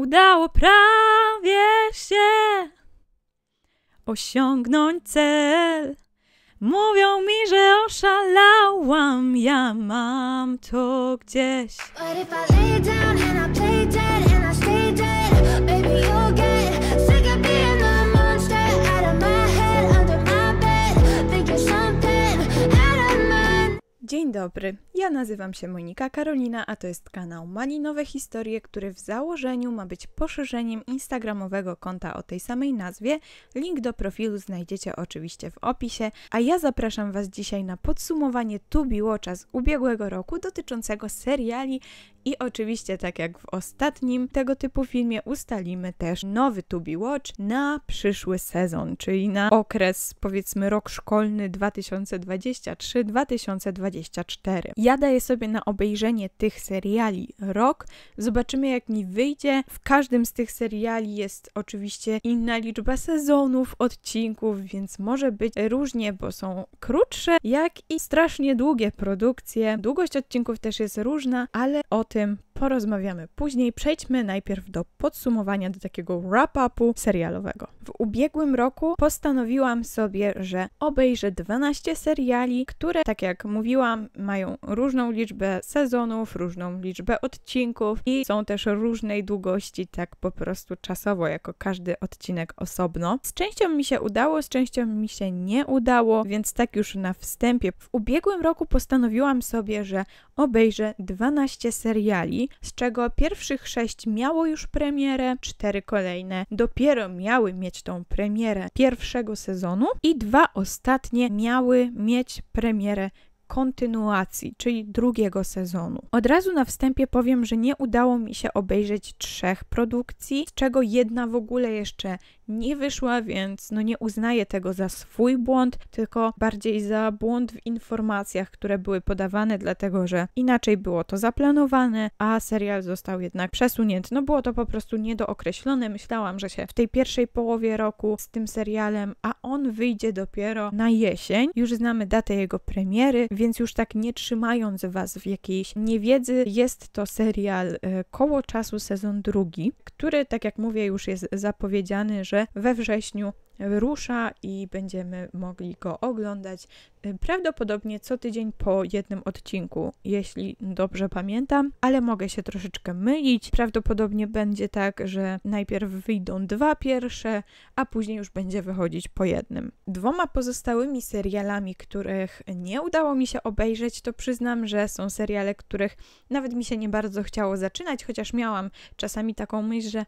Udało prawie się osiągnąć cel. Mówią mi, że oszalałam, ja mam to gdzieś. But if I lay down and I play dead Dzień dobry, ja nazywam się Monika Karolina, a to jest kanał Malinowe Historie, który w założeniu ma być poszerzeniem instagramowego konta o tej samej nazwie. Link do profilu znajdziecie oczywiście w opisie, a ja zapraszam Was dzisiaj na podsumowanie Tubiłocza z ubiegłego roku dotyczącego seriali i oczywiście, tak jak w ostatnim tego typu filmie, ustalimy też nowy Tubi Watch na przyszły sezon, czyli na okres powiedzmy rok szkolny 2023-2024. 2024. Ja daję sobie na obejrzenie tych seriali rok. Zobaczymy, jak mi wyjdzie. W każdym z tych seriali jest oczywiście inna liczba sezonów, odcinków, więc może być różnie, bo są krótsze, jak i strasznie długie produkcje. Długość odcinków też jest różna, ale o tym porozmawiamy później. Przejdźmy najpierw do podsumowania, do takiego wrap-upu serialowego. W ubiegłym roku postanowiłam sobie, że obejrzę 12 seriali, które, tak jak mówiłam, mają różną liczbę sezonów, różną liczbę odcinków i są też różnej długości, tak po prostu czasowo, jako każdy odcinek osobno. Z częścią mi się udało, z częścią mi się nie udało, więc tak już na wstępie. W ubiegłym roku postanowiłam sobie, że obejrzę 12 seriali, z czego pierwszych sześć miało już premierę, cztery kolejne dopiero miały mieć tą premierę pierwszego sezonu i dwa ostatnie miały mieć premierę kontynuacji, czyli drugiego sezonu. Od razu na wstępie powiem, że nie udało mi się obejrzeć trzech produkcji, z czego jedna w ogóle jeszcze nie wyszła, więc no nie uznaję tego za swój błąd, tylko bardziej za błąd w informacjach, które były podawane, dlatego że inaczej było to zaplanowane, a serial został jednak przesunięty. No było to po prostu niedookreślone. Myślałam, że się w tej pierwszej połowie roku z tym serialem, a on wyjdzie dopiero na jesień. Już znamy datę jego premiery, więc już tak nie trzymając Was w jakiejś niewiedzy, jest to serial e, Koło Czasu sezon drugi, który, tak jak mówię, już jest zapowiedziany, że we wrześniu rusza i będziemy mogli go oglądać y, prawdopodobnie co tydzień po jednym odcinku, jeśli dobrze pamiętam, ale mogę się troszeczkę mylić. Prawdopodobnie będzie tak, że najpierw wyjdą dwa pierwsze, a później już będzie wychodzić po jednym. Dwoma pozostałymi serialami, których nie udało mi się obejrzeć, to przyznam, że są seriale, których nawet mi się nie bardzo chciało zaczynać, chociaż miałam czasami taką myśl, że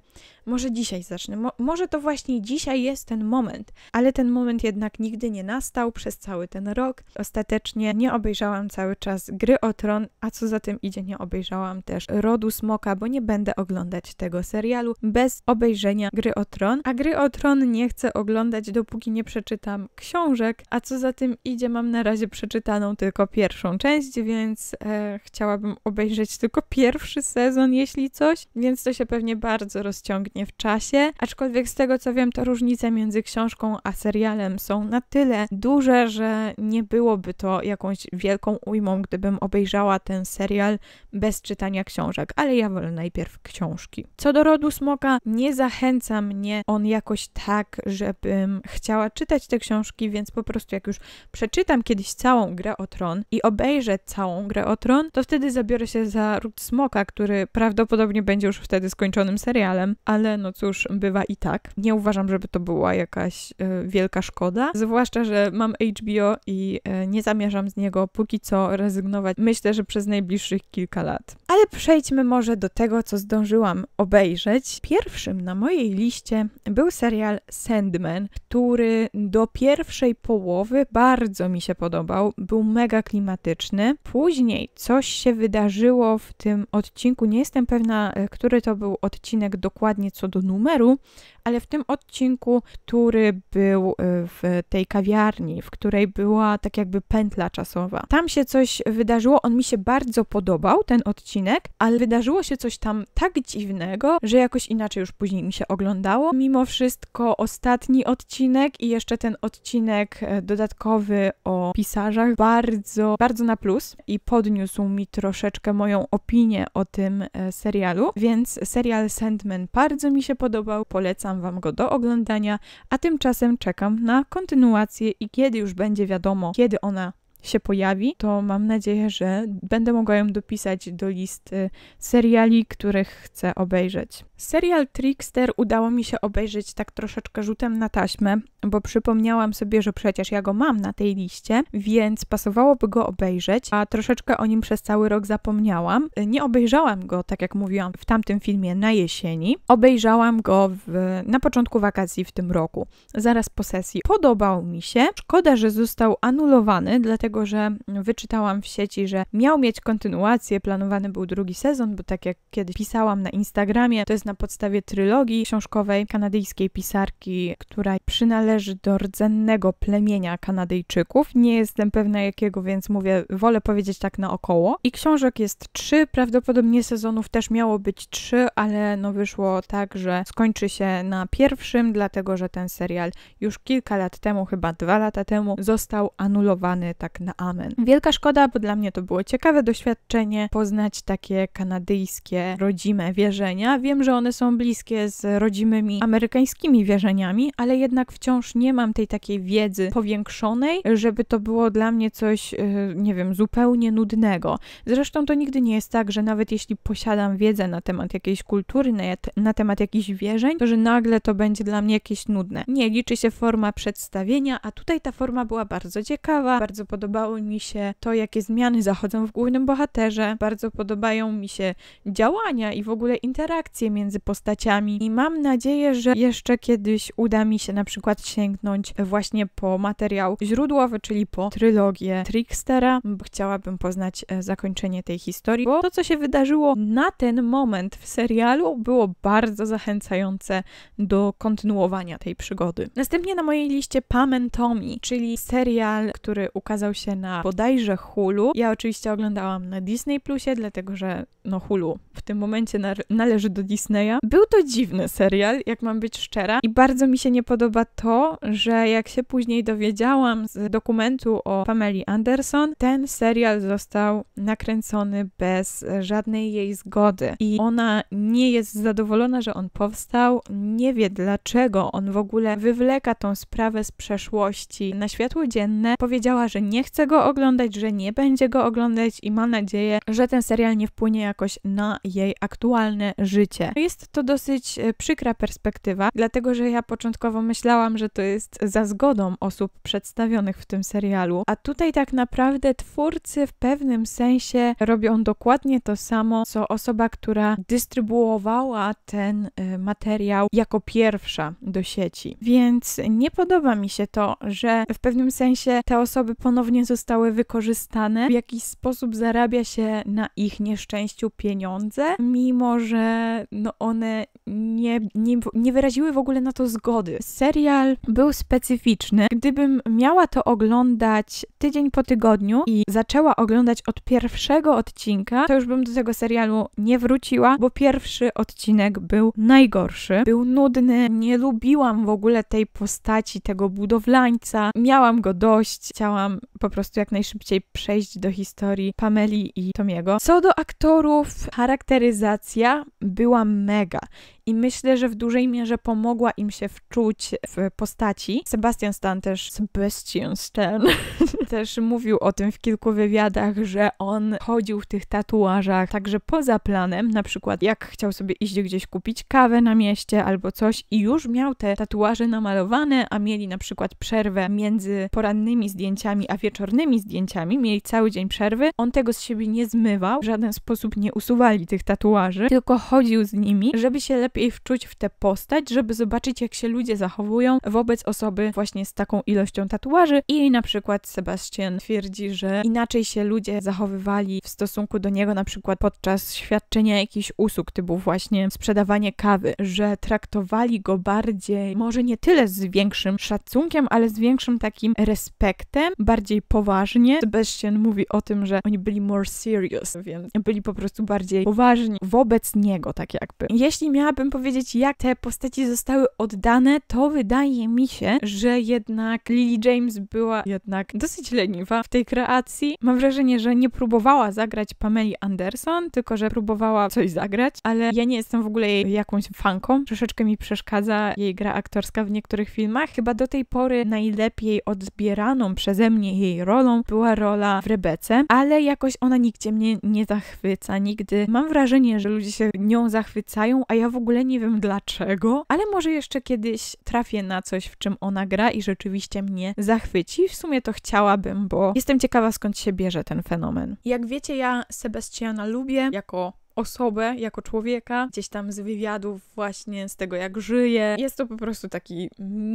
może dzisiaj zacznę, Mo może to właśnie dzisiaj jest ten moment moment. Ale ten moment jednak nigdy nie nastał przez cały ten rok. Ostatecznie nie obejrzałam cały czas Gry o Tron, a co za tym idzie, nie obejrzałam też Rodu Smoka, bo nie będę oglądać tego serialu bez obejrzenia Gry o Tron. A Gry o Tron nie chcę oglądać, dopóki nie przeczytam książek, a co za tym idzie, mam na razie przeczytaną tylko pierwszą część, więc e, chciałabym obejrzeć tylko pierwszy sezon, jeśli coś, więc to się pewnie bardzo rozciągnie w czasie. Aczkolwiek z tego co wiem, to różnice między książką a serialem są na tyle duże, że nie byłoby to jakąś wielką ujmą, gdybym obejrzała ten serial bez czytania książek, ale ja wolę najpierw książki. Co do rodu smoka, nie zachęca mnie on jakoś tak, żebym chciała czytać te książki, więc po prostu jak już przeczytam kiedyś całą grę o tron i obejrzę całą grę o tron, to wtedy zabiorę się za ród smoka, który prawdopodobnie będzie już wtedy skończonym serialem, ale no cóż, bywa i tak. Nie uważam, żeby to była jak jakaś e, wielka szkoda. Zwłaszcza, że mam HBO i e, nie zamierzam z niego póki co rezygnować. Myślę, że przez najbliższych kilka lat. Ale przejdźmy może do tego, co zdążyłam obejrzeć. Pierwszym na mojej liście był serial Sandman, który do pierwszej połowy bardzo mi się podobał. Był mega klimatyczny. Później coś się wydarzyło w tym odcinku. Nie jestem pewna, e, który to był odcinek dokładnie co do numeru, ale w tym odcinku, tu który był y, w tej kawiarni, w której była tak jakby pętla czasowa. Tam się coś wydarzyło, on mi się bardzo podobał, ten odcinek, ale wydarzyło się coś tam tak dziwnego, że jakoś inaczej już później mi się oglądało. Mimo wszystko ostatni odcinek i jeszcze ten odcinek e, dodatkowy o pisarzach bardzo, bardzo na plus i podniósł mi troszeczkę moją opinię o tym e, serialu, więc serial Sandman bardzo mi się podobał, polecam Wam go do oglądania, a tymczasem czekam na kontynuację i kiedy już będzie wiadomo, kiedy ona się pojawi, to mam nadzieję, że będę mogła ją dopisać do listy seriali, których chcę obejrzeć. Serial Trickster udało mi się obejrzeć tak troszeczkę rzutem na taśmę bo przypomniałam sobie, że przecież ja go mam na tej liście, więc pasowałoby go obejrzeć, a troszeczkę o nim przez cały rok zapomniałam. Nie obejrzałam go, tak jak mówiłam w tamtym filmie, na jesieni. Obejrzałam go w, na początku wakacji w tym roku, zaraz po sesji. Podobał mi się. Szkoda, że został anulowany, dlatego że wyczytałam w sieci, że miał mieć kontynuację, planowany był drugi sezon, bo tak jak kiedyś pisałam na Instagramie, to jest na podstawie trylogii książkowej kanadyjskiej pisarki, która przynależy należy do rdzennego plemienia Kanadyjczyków. Nie jestem pewna jakiego, więc mówię, wolę powiedzieć tak naokoło. I książek jest trzy, prawdopodobnie sezonów też miało być trzy, ale no wyszło tak, że skończy się na pierwszym, dlatego że ten serial już kilka lat temu, chyba dwa lata temu, został anulowany tak na amen. Wielka szkoda, bo dla mnie to było ciekawe doświadczenie poznać takie kanadyjskie rodzime wierzenia. Wiem, że one są bliskie z rodzimymi amerykańskimi wierzeniami, ale jednak wciąż wciąż nie mam tej takiej wiedzy powiększonej, żeby to było dla mnie coś, y, nie wiem, zupełnie nudnego. Zresztą to nigdy nie jest tak, że nawet jeśli posiadam wiedzę na temat jakiejś kultury, na, na temat jakichś wierzeń, to że nagle to będzie dla mnie jakieś nudne. Nie, liczy się forma przedstawienia, a tutaj ta forma była bardzo ciekawa, bardzo podobało mi się to, jakie zmiany zachodzą w głównym bohaterze, bardzo podobają mi się działania i w ogóle interakcje między postaciami i mam nadzieję, że jeszcze kiedyś uda mi się na przykład sięgnąć właśnie po materiał źródłowy, czyli po trylogię Trickstera, chciałabym poznać e, zakończenie tej historii, bo to, co się wydarzyło na ten moment w serialu, było bardzo zachęcające do kontynuowania tej przygody. Następnie na mojej liście Pamentomi, czyli serial, który ukazał się na bodajże Hulu. Ja oczywiście oglądałam na Disney Plusie, dlatego że no Hulu w tym momencie należy do Disneya. Był to dziwny serial, jak mam być szczera, i bardzo mi się nie podoba to, że jak się później dowiedziałam z dokumentu o Pameli Anderson, ten serial został nakręcony bez żadnej jej zgody. I ona nie jest zadowolona, że on powstał, nie wie dlaczego on w ogóle wywleka tą sprawę z przeszłości na światło dzienne. Powiedziała, że nie chce go oglądać, że nie będzie go oglądać i ma nadzieję, że ten serial nie wpłynie jakoś na jej aktualne życie. Jest to dosyć e, przykra perspektywa, dlatego że ja początkowo myślałam, że to jest za zgodą osób przedstawionych w tym serialu, a tutaj tak naprawdę twórcy w pewnym sensie robią dokładnie to samo, co osoba, która dystrybuowała ten y, materiał jako pierwsza do sieci. Więc nie podoba mi się to, że w pewnym sensie te osoby ponownie zostały wykorzystane, w jakiś sposób zarabia się na ich nieszczęściu pieniądze, mimo że no one nie, nie, nie wyraziły w ogóle na to zgody. Serial był specyficzny. Gdybym miała to oglądać tydzień po tygodniu i zaczęła oglądać od pierwszego odcinka, to już bym do tego serialu nie wróciła, bo pierwszy odcinek był najgorszy. Był nudny, nie lubiłam w ogóle tej postaci, tego budowlańca. Miałam go dość, chciałam po prostu jak najszybciej przejść do historii Pameli i Tomiego. Co do aktorów, charakteryzacja była mega i myślę, że w dużej mierze pomogła im się wczuć w postaci. Sebastian Stan też, Sebastian Stan, też mówił o tym w kilku wywiadach, że on chodził w tych tatuażach także poza planem, na przykład jak chciał sobie iść gdzieś kupić kawę na mieście albo coś i już miał te tatuaże namalowane, a mieli na przykład przerwę między porannymi zdjęciami a wieczornymi zdjęciami, mieli cały dzień przerwy, on tego z siebie nie zmywał, w żaden sposób nie usuwali tych tatuaży, tylko chodził z nimi, żeby się lepiej lepiej wczuć w tę postać, żeby zobaczyć, jak się ludzie zachowują wobec osoby właśnie z taką ilością tatuaży. I na przykład Sebastian twierdzi, że inaczej się ludzie zachowywali w stosunku do niego, na przykład podczas świadczenia jakichś usług, typu właśnie sprzedawanie kawy, że traktowali go bardziej, może nie tyle z większym szacunkiem, ale z większym takim respektem, bardziej poważnie. Sebastian mówi o tym, że oni byli more serious, więc byli po prostu bardziej poważni wobec niego, tak jakby. Jeśli miałaby miałabym powiedzieć, jak te postaci zostały oddane, to wydaje mi się, że jednak Lily James była jednak dosyć leniwa w tej kreacji. Mam wrażenie, że nie próbowała zagrać Pameli Anderson, tylko że próbowała coś zagrać, ale ja nie jestem w ogóle jej jakąś fanką. Troszeczkę mi przeszkadza jej gra aktorska w niektórych filmach. Chyba do tej pory najlepiej odbieraną przeze mnie jej rolą była rola w Rebece, ale jakoś ona nigdzie mnie nie zachwyca, nigdy. Mam wrażenie, że ludzie się nią zachwycają, a ja w ogóle ogóle nie wiem dlaczego, ale może jeszcze kiedyś trafię na coś, w czym ona gra i rzeczywiście mnie zachwyci. W sumie to chciałabym, bo jestem ciekawa skąd się bierze ten fenomen. Jak wiecie, ja Sebastiana lubię jako osobę, jako człowieka, gdzieś tam z wywiadów, właśnie z tego, jak żyje. Jest to po prostu taki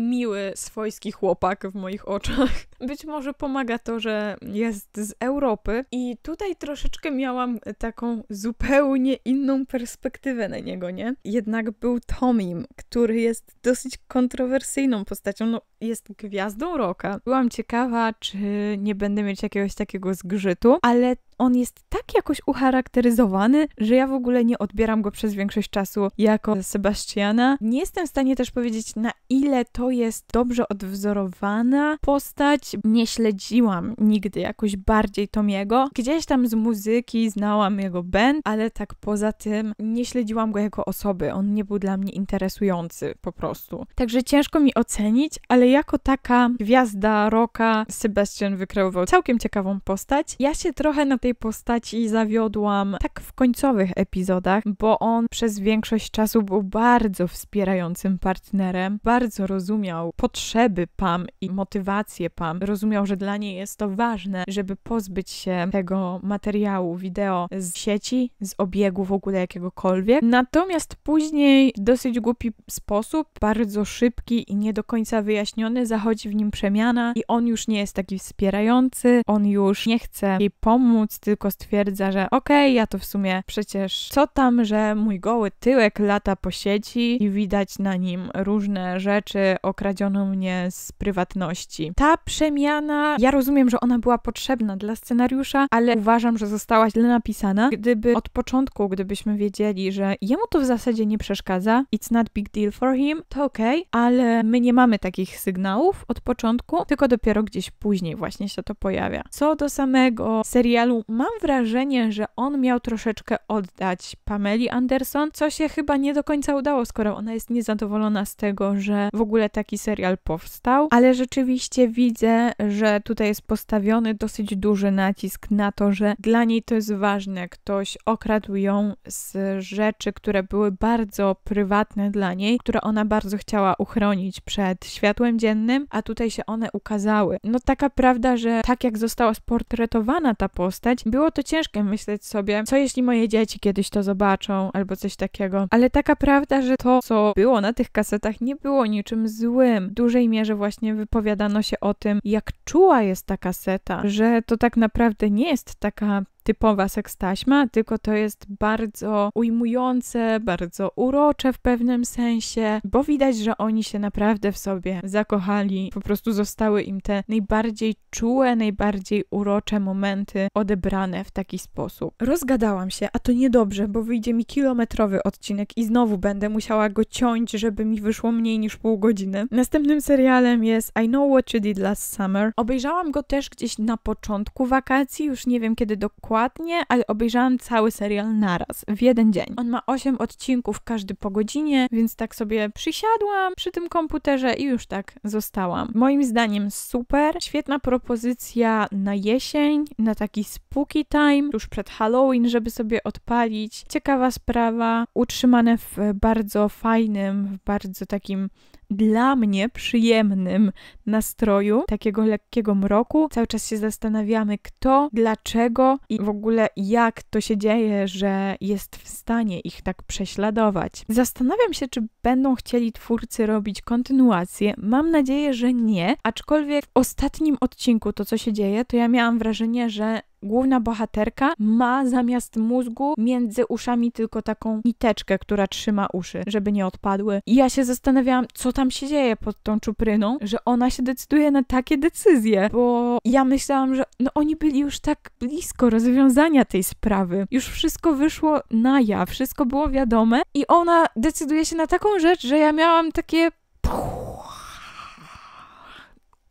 miły, swojski chłopak w moich oczach. Być może pomaga to, że jest z Europy i tutaj troszeczkę miałam taką zupełnie inną perspektywę na niego, nie? Jednak był Tomim, który jest dosyć kontrowersyjną postacią. No, jest gwiazdą roka. Byłam ciekawa, czy nie będę mieć jakiegoś takiego zgrzytu, ale on jest tak jakoś ucharakteryzowany, że ja w ogóle nie odbieram go przez większość czasu jako Sebastiana. Nie jestem w stanie też powiedzieć, na ile to jest dobrze odwzorowana postać. Nie śledziłam nigdy jakoś bardziej Tomiego. Gdzieś tam z muzyki znałam jego band, ale tak poza tym nie śledziłam go jako osoby. On nie był dla mnie interesujący po prostu. Także ciężko mi ocenić, ale jako taka gwiazda roka Sebastian wykreował całkiem ciekawą postać. Ja się trochę na tej postaci zawiodłam tak w końcowych epizodach, bo on przez większość czasu był bardzo wspierającym partnerem, bardzo rozumiał potrzeby Pam i motywację Pam. Rozumiał, że dla niej jest to ważne, żeby pozbyć się tego materiału wideo z sieci, z obiegu w ogóle jakiegokolwiek. Natomiast później w dosyć głupi sposób, bardzo szybki i nie do końca wyjaśniony zachodzi w nim przemiana i on już nie jest taki wspierający, on już nie chce jej pomóc, tylko stwierdza, że okej, okay, ja to w sumie przecież co tam, że mój goły tyłek lata po sieci i widać na nim różne rzeczy, okradziono mnie z prywatności. Ta przemiana, ja rozumiem, że ona była potrzebna dla scenariusza, ale uważam, że została źle napisana. Gdyby od początku, gdybyśmy wiedzieli, że jemu to w zasadzie nie przeszkadza, it's not big deal for him, to okej, okay, ale my nie mamy takich sygnałów od początku, tylko dopiero gdzieś później właśnie się to pojawia. Co do samego serialu, mam wrażenie, że on miał troszeczkę oddać Pameli Anderson, co się chyba nie do końca udało, skoro ona jest niezadowolona z tego, że w ogóle taki serial powstał, ale rzeczywiście widzę, że tutaj jest postawiony dosyć duży nacisk na to, że dla niej to jest ważne. Ktoś okradł ją z rzeczy, które były bardzo prywatne dla niej, które ona bardzo chciała uchronić przed światłem dziennym, a tutaj się one ukazały. No taka prawda, że tak jak została sportretowana ta postać, było to ciężkie myśleć sobie, co jeśli moje dzieci kiedyś to zobaczą, albo coś takiego. Ale taka prawda, że to, co było na tych kasetach, nie było niczym złym. W dużej mierze właśnie wypowiadano się o tym, jak czuła jest ta kaseta, że to tak naprawdę nie jest taka typowa sekstaśma, tylko to jest bardzo ujmujące, bardzo urocze w pewnym sensie, bo widać, że oni się naprawdę w sobie zakochali. Po prostu zostały im te najbardziej czułe, najbardziej urocze momenty odebrane w taki sposób. Rozgadałam się, a to niedobrze, bo wyjdzie mi kilometrowy odcinek i znowu będę musiała go ciąć, żeby mi wyszło mniej niż pół godziny. Następnym serialem jest I Know What You Did Last Summer. Obejrzałam go też gdzieś na początku wakacji, już nie wiem kiedy dokładnie dokładnie, ale obejrzałam cały serial naraz, w jeden dzień. On ma 8 odcinków, każdy po godzinie, więc tak sobie przysiadłam przy tym komputerze i już tak zostałam. Moim zdaniem super, świetna propozycja na jesień, na taki spooky time, już przed Halloween, żeby sobie odpalić. Ciekawa sprawa, utrzymane w bardzo fajnym, w bardzo takim dla mnie przyjemnym nastroju, takiego lekkiego mroku. Cały czas się zastanawiamy, kto, dlaczego i w ogóle jak to się dzieje, że jest w stanie ich tak prześladować. Zastanawiam się, czy będą chcieli twórcy robić kontynuację. Mam nadzieję, że nie, aczkolwiek w ostatnim odcinku to, co się dzieje, to ja miałam wrażenie, że główna bohaterka ma zamiast mózgu między uszami tylko taką niteczkę, która trzyma uszy, żeby nie odpadły. I ja się zastanawiałam, co tam się dzieje pod tą czupryną, że ona się decyduje na takie decyzje, bo ja myślałam, że no oni byli już tak blisko rozwiązania tej sprawy. Już wszystko wyszło na ja, wszystko było wiadome i ona decyduje się na taką rzecz, że ja miałam takie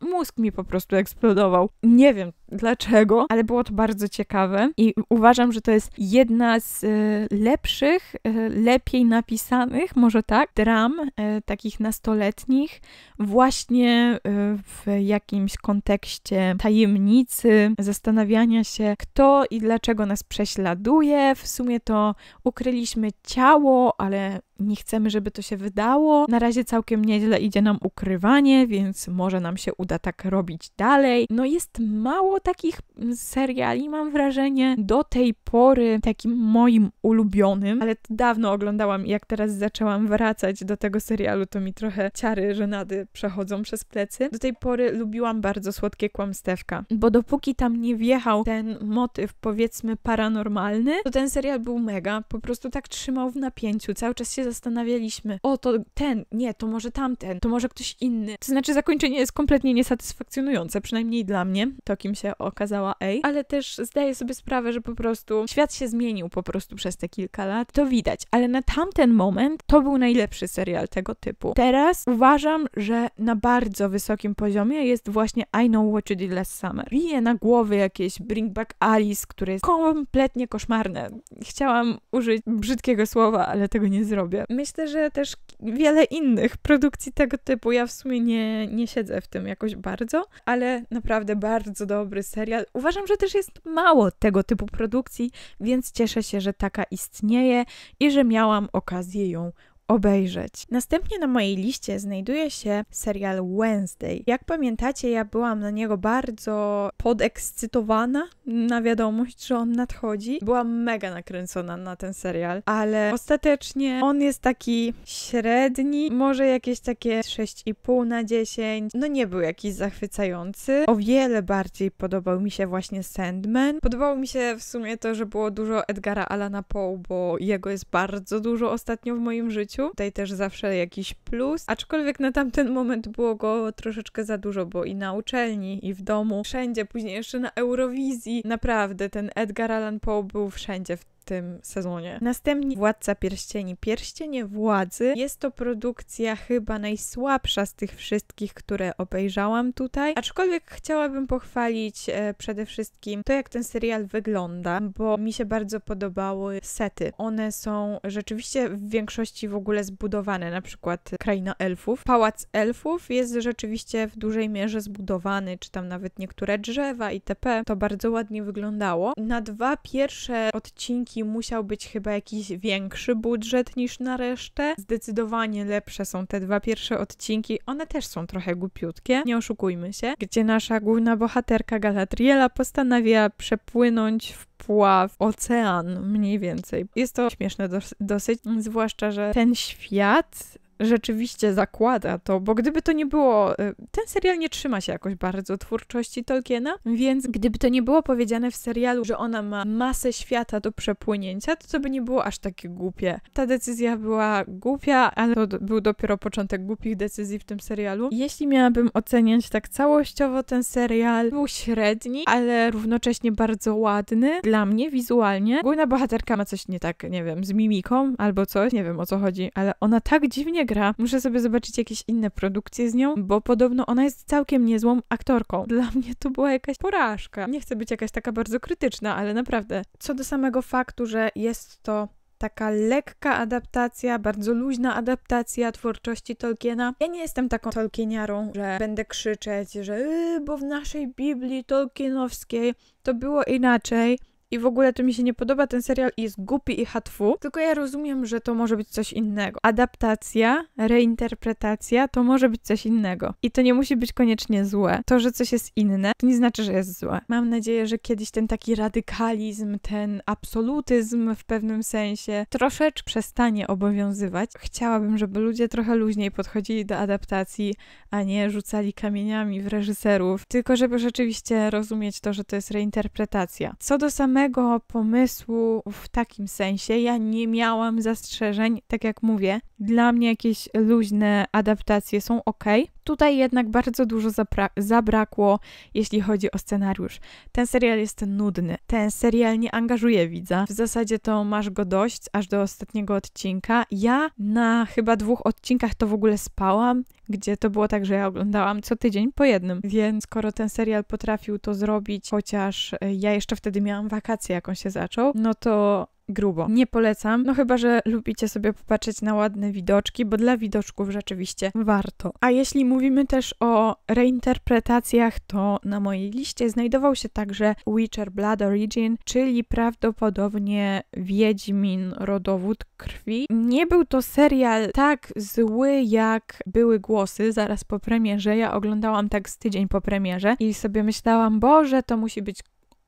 mózg mi po prostu eksplodował. Nie wiem, dlaczego, ale było to bardzo ciekawe i uważam, że to jest jedna z e, lepszych, e, lepiej napisanych, może tak, dram e, takich nastoletnich, właśnie w jakimś kontekście tajemnicy, zastanawiania się, kto i dlaczego nas prześladuje. W sumie to ukryliśmy ciało, ale nie chcemy, żeby to się wydało. Na razie całkiem nieźle idzie nam ukrywanie, więc może nam się uda tak robić dalej. No jest mało mało takich seriali, mam wrażenie, do tej pory takim moim ulubionym, ale dawno oglądałam i jak teraz zaczęłam wracać do tego serialu, to mi trochę ciary żenady przechodzą przez plecy. Do tej pory lubiłam bardzo słodkie kłamstewka, bo dopóki tam nie wjechał ten motyw, powiedzmy, paranormalny, to ten serial był mega, po prostu tak trzymał w napięciu, cały czas się zastanawialiśmy, o to ten, nie, to może tamten, to może ktoś inny. To znaczy zakończenie jest kompletnie niesatysfakcjonujące, przynajmniej dla mnie, to kim się się okazała Ej, ale też zdaję sobie sprawę, że po prostu świat się zmienił po prostu przez te kilka lat. To widać, ale na tamten moment to był najlepszy serial tego typu. Teraz uważam, że na bardzo wysokim poziomie jest właśnie I Know What You Did Last Summer. Bije na głowy jakieś Bring Back Alice, które jest kompletnie koszmarne. Chciałam użyć brzydkiego słowa, ale tego nie zrobię. Myślę, że też wiele innych produkcji tego typu. Ja w sumie nie, nie siedzę w tym jakoś bardzo, ale naprawdę bardzo dobry dobry serial. Uważam, że też jest mało tego typu produkcji, więc cieszę się, że taka istnieje i że miałam okazję ją obejrzeć. Następnie na mojej liście znajduje się serial Wednesday. Jak pamiętacie, ja byłam na niego bardzo podekscytowana na wiadomość, że on nadchodzi. Byłam mega nakręcona na ten serial, ale ostatecznie on jest taki średni, może jakieś takie 6,5 na 10. No nie był jakiś zachwycający. O wiele bardziej podobał mi się właśnie Sandman. Podobało mi się w sumie to, że było dużo Edgara Alana Poe, bo jego jest bardzo dużo ostatnio w moim życiu życiu. Tutaj też zawsze jakiś plus, aczkolwiek na tamten moment było go troszeczkę za dużo, bo i na uczelni, i w domu, wszędzie, później jeszcze na Eurowizji. Naprawdę, ten Edgar Allan Poe był wszędzie w tym sezonie. Następnie Władca Pierścieni. Pierścienie Władzy jest to produkcja chyba najsłabsza z tych wszystkich, które obejrzałam tutaj, aczkolwiek chciałabym pochwalić e, przede wszystkim to, jak ten serial wygląda, bo mi się bardzo podobały sety. One są rzeczywiście w większości w ogóle zbudowane, na przykład Kraina Elfów. Pałac Elfów jest rzeczywiście w dużej mierze zbudowany, czy tam nawet niektóre drzewa itp. To bardzo ładnie wyglądało. Na dwa pierwsze odcinki musiał być chyba jakiś większy budżet niż na resztę. Zdecydowanie lepsze są te dwa pierwsze odcinki. One też są trochę głupiutkie, nie oszukujmy się. Gdzie nasza główna bohaterka Galatriela postanawia przepłynąć w pław ocean mniej więcej. Jest to śmieszne dosyć, zwłaszcza, że ten świat rzeczywiście zakłada to, bo gdyby to nie było, y, ten serial nie trzyma się jakoś bardzo twórczości Tolkiena, więc gdyby to nie było powiedziane w serialu, że ona ma masę świata do przepłynięcia, to to by nie było aż takie głupie. Ta decyzja była głupia, ale to był dopiero początek głupich decyzji w tym serialu. Jeśli miałabym oceniać tak całościowo ten serial, był średni, ale równocześnie bardzo ładny dla mnie wizualnie. Główna bohaterka ma coś nie tak, nie wiem, z mimiką albo coś, nie wiem o co chodzi, ale ona tak dziwnie Muszę sobie zobaczyć jakieś inne produkcje z nią, bo podobno ona jest całkiem niezłą aktorką. Dla mnie to była jakaś porażka. Nie chcę być jakaś taka bardzo krytyczna, ale naprawdę. Co do samego faktu, że jest to taka lekka adaptacja, bardzo luźna adaptacja twórczości Tolkiena. Ja nie jestem taką Tolkieniarą, że będę krzyczeć, że yy, bo w naszej Biblii Tolkienowskiej to było inaczej i w ogóle to mi się nie podoba, ten serial i jest głupi i hatwu, tylko ja rozumiem, że to może być coś innego. Adaptacja, reinterpretacja to może być coś innego. I to nie musi być koniecznie złe. To, że coś jest inne, to nie znaczy, że jest złe. Mam nadzieję, że kiedyś ten taki radykalizm, ten absolutyzm w pewnym sensie troszeczkę przestanie obowiązywać. Chciałabym, żeby ludzie trochę luźniej podchodzili do adaptacji, a nie rzucali kamieniami w reżyserów, tylko żeby rzeczywiście rozumieć to, że to jest reinterpretacja. Co do samego samego pomysłu w takim sensie ja nie miałam zastrzeżeń, tak jak mówię, dla mnie jakieś luźne adaptacje są ok. Tutaj jednak bardzo dużo zabrakło, jeśli chodzi o scenariusz. Ten serial jest nudny. Ten serial nie angażuje widza. W zasadzie to masz go dość aż do ostatniego odcinka. Ja na chyba dwóch odcinkach to w ogóle spałam, gdzie to było tak, że ja oglądałam co tydzień po jednym. Więc skoro ten serial potrafił to zrobić, chociaż e, ja jeszcze wtedy miałam wakacje, jak on się zaczął, no to grubo. Nie polecam, no chyba, że lubicie sobie popatrzeć na ładne widoczki, bo dla widoczków rzeczywiście warto. A jeśli mówimy też o reinterpretacjach, to na mojej liście znajdował się także Witcher Blood Origin, czyli prawdopodobnie Wiedźmin Rodowód Krwi. Nie był to serial tak zły, jak były głosy zaraz po premierze. Ja oglądałam tak z tydzień po premierze i sobie myślałam, Boże, to musi być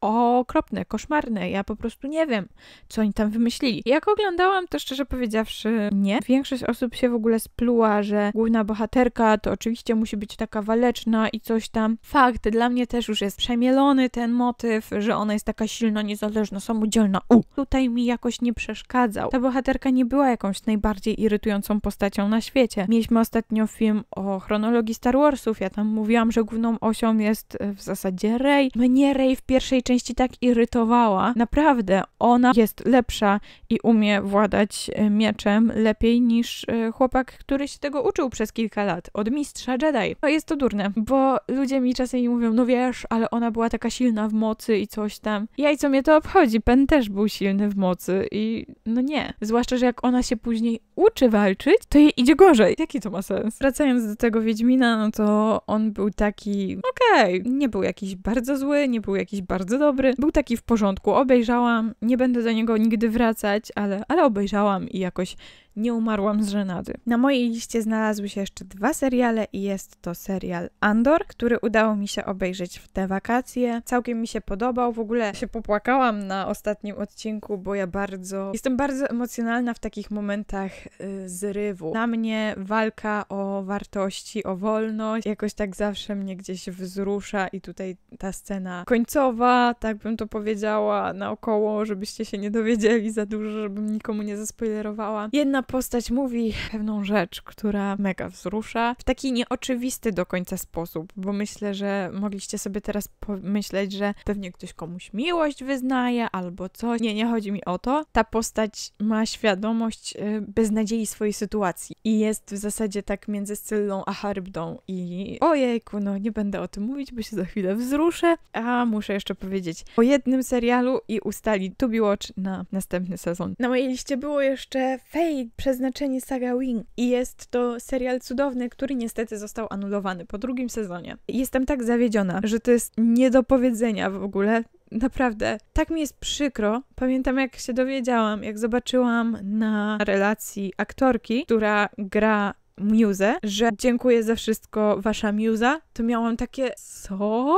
okropne, koszmarne. Ja po prostu nie wiem, co oni tam wymyślili. Jak oglądałam, to szczerze powiedziawszy, nie. Większość osób się w ogóle spluła, że główna bohaterka to oczywiście musi być taka waleczna i coś tam. Fakt, dla mnie też już jest przemielony ten motyw, że ona jest taka silna, niezależna, samodzielna. U! Tutaj mi jakoś nie przeszkadzał. Ta bohaterka nie była jakąś najbardziej irytującą postacią na świecie. Mieliśmy ostatnio film o chronologii Star Warsów. Ja tam mówiłam, że główną osią jest e, w zasadzie Rey. Mnie Rey w pierwszej części tak irytowała. Naprawdę, ona jest lepsza i umie władać e, mieczem lepiej niż e, chłopak, który się tego uczył przez kilka lat od mistrza Jedi. No jest to durne, bo ludzie mi czasem mówią, no wiesz, ale ona była taka silna w mocy i coś tam. Ja i co mnie to obchodzi? Pen też był silny w mocy i no nie. Zwłaszcza, że jak ona się później uczy walczyć, to jej idzie gorzej. Jaki to ma sens? Wracając do tego Wiedźmina, no to on był taki okej, okay. nie był jakiś bardzo zły, nie był jakiś bardzo dobry, był taki w porządku. Obejrzałam, nie będę do niego nigdy wracać, ale, ale obejrzałam i jakoś nie umarłam z żenady. Na mojej liście znalazły się jeszcze dwa seriale i jest to serial Andor, który udało mi się obejrzeć w te wakacje. Całkiem mi się podobał, w ogóle się popłakałam na ostatnim odcinku, bo ja bardzo, jestem bardzo emocjonalna w takich momentach y, zrywu. Na mnie walka o wartości, o wolność, jakoś tak zawsze mnie gdzieś wzrusza i tutaj ta scena końcowa, tak bym to powiedziała, naokoło, żebyście się nie dowiedzieli za dużo, żebym nikomu nie zaspoilerowała. Jedna postać mówi pewną rzecz, która mega wzrusza w taki nieoczywisty do końca sposób, bo myślę, że mogliście sobie teraz pomyśleć, że pewnie ktoś komuś miłość wyznaje albo co. Nie, nie chodzi mi o to. Ta postać ma świadomość y, beznadziei swojej sytuacji i jest w zasadzie tak między Scyllą a Charybdą i ojejku, no nie będę o tym mówić, bo się za chwilę wzruszę, a muszę jeszcze powiedzieć o jednym serialu i ustali To Be Watch na następny sezon. Na mojej liście było jeszcze Fate Przeznaczenie Saga Wing i jest to serial cudowny, który niestety został anulowany po drugim sezonie. Jestem tak zawiedziona, że to jest nie do powiedzenia w ogóle. Naprawdę, tak mi jest przykro. Pamiętam, jak się dowiedziałam, jak zobaczyłam na relacji aktorki, która gra Muse, że dziękuję za wszystko, wasza Muza, to miałam takie co?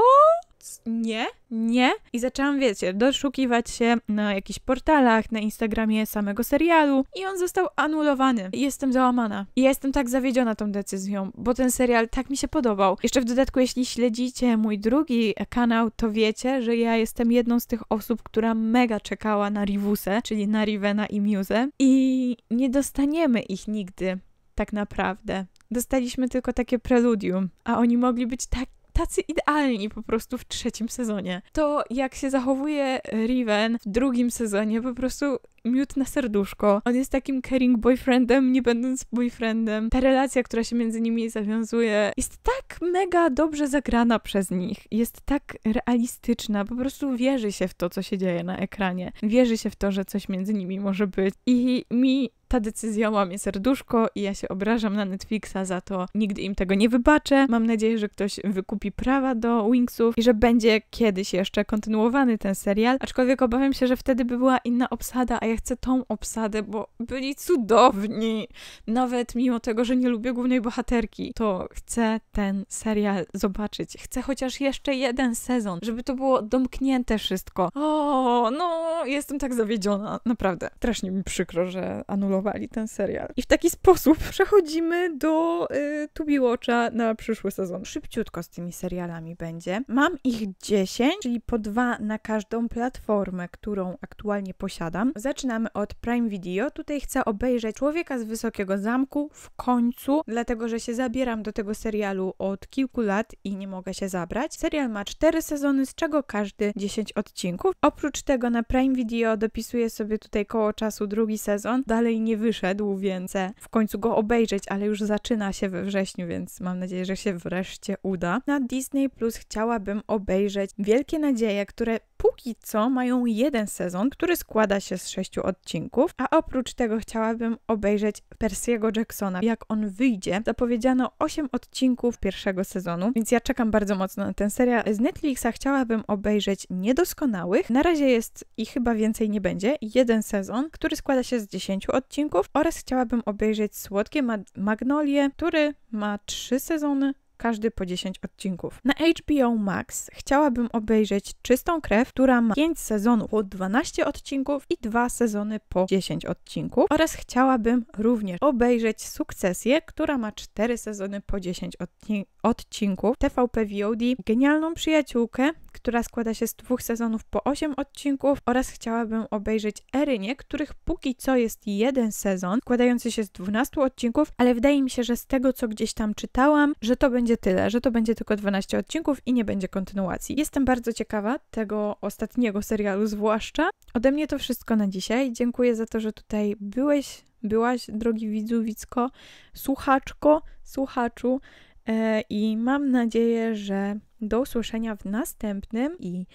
nie, nie. I zaczęłam, wiecie, doszukiwać się na jakichś portalach, na Instagramie samego serialu i on został anulowany. I jestem załamana. I ja jestem tak zawiedziona tą decyzją, bo ten serial tak mi się podobał. Jeszcze w dodatku, jeśli śledzicie mój drugi kanał, to wiecie, że ja jestem jedną z tych osób, która mega czekała na Rivusę, czyli na Rivena i Muse. I nie dostaniemy ich nigdy, tak naprawdę. Dostaliśmy tylko takie preludium, a oni mogli być tak tacy idealni po prostu w trzecim sezonie. To jak się zachowuje Riven w drugim sezonie, po prostu miód na serduszko. On jest takim caring boyfriendem, nie będąc boyfriendem. Ta relacja, która się między nimi zawiązuje, jest tak mega dobrze zagrana przez nich. Jest tak realistyczna. Po prostu wierzy się w to, co się dzieje na ekranie. Wierzy się w to, że coś między nimi może być. I mi ta decyzja łamie serduszko i ja się obrażam na Netflixa za to. Nigdy im tego nie wybaczę. Mam nadzieję, że ktoś wykupi prawa do Wingsów i że będzie kiedyś jeszcze kontynuowany ten serial. Aczkolwiek obawiam się, że wtedy by była inna obsada, a ja chcę tą obsadę, bo byli cudowni. Nawet mimo tego, że nie lubię głównej bohaterki, to chcę ten serial zobaczyć. Chcę chociaż jeszcze jeden sezon, żeby to było domknięte wszystko. O, no, jestem tak zawiedziona, naprawdę. Strasznie mi przykro, że anulowałam ten serial. I w taki sposób przechodzimy do y, Tubi Watcha na przyszły sezon. Szybciutko z tymi serialami będzie. Mam ich 10, czyli po dwa na każdą platformę, którą aktualnie posiadam. Zaczynamy od Prime Video. Tutaj chcę obejrzeć Człowieka z Wysokiego Zamku w końcu, dlatego że się zabieram do tego serialu od kilku lat i nie mogę się zabrać. Serial ma 4 sezony, z czego każdy 10 odcinków. Oprócz tego na Prime Video dopisuję sobie tutaj koło czasu drugi sezon. Dalej nie nie wyszedł, więc w końcu go obejrzeć, ale już zaczyna się we wrześniu, więc mam nadzieję, że się wreszcie uda. Na Disney Plus chciałabym obejrzeć Wielkie Nadzieje, które póki co mają jeden sezon, który składa się z sześciu odcinków, a oprócz tego chciałabym obejrzeć Persiego Jacksona. Jak on wyjdzie, zapowiedziano osiem odcinków pierwszego sezonu, więc ja czekam bardzo mocno na ten serial. Z Netflixa chciałabym obejrzeć Niedoskonałych. Na razie jest i chyba więcej nie będzie. Jeden sezon, który składa się z dziesięciu odcinków oraz chciałabym obejrzeć Słodkie Mag Magnolie, który ma trzy sezony każdy po 10 odcinków. Na HBO Max chciałabym obejrzeć Czystą Krew, która ma 5 sezonów po 12 odcinków i 2 sezony po 10 odcinków oraz chciałabym również obejrzeć Sukcesję, która ma 4 sezony po 10 odci odcinków, TVP VOD, Genialną Przyjaciółkę, która składa się z dwóch sezonów po 8 odcinków oraz chciałabym obejrzeć Erynie, których póki co jest jeden sezon, składający się z 12 odcinków, ale wydaje mi się, że z tego co gdzieś tam czytałam, że to będzie będzie tyle, że to będzie tylko 12 odcinków i nie będzie kontynuacji. Jestem bardzo ciekawa tego ostatniego serialu, zwłaszcza. Ode mnie to wszystko na dzisiaj. Dziękuję za to, że tutaj byłeś, byłaś, drogi widzu, widzko, słuchaczko, słuchaczu. E, I mam nadzieję, że do usłyszenia w następnym i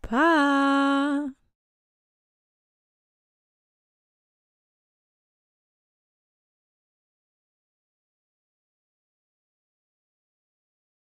pa!